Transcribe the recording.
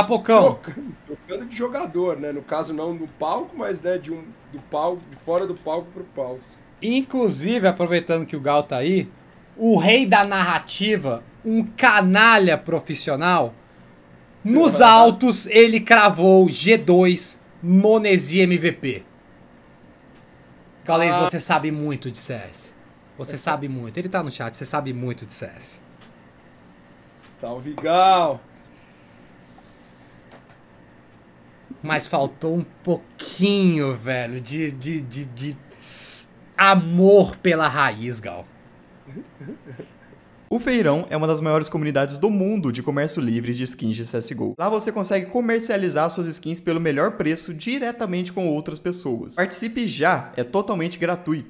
Apocão. Ah, trocando de jogador, né? No caso, não do palco, mas né, de um, do palco, de fora do palco para o palco. Inclusive, aproveitando que o Gal tá aí, o rei da narrativa, um canalha profissional, nos altos ele cravou G2 Monesi MVP. Galês, ah. você sabe muito de CS. Você sabe muito. Ele tá no chat, você sabe muito de CS. Salve, Gal! Mas faltou um pouquinho, velho, de, de, de, de amor pela raiz, Gal. O Feirão é uma das maiores comunidades do mundo de comércio livre de skins de CSGO. Lá você consegue comercializar suas skins pelo melhor preço diretamente com outras pessoas. Participe já, é totalmente gratuito.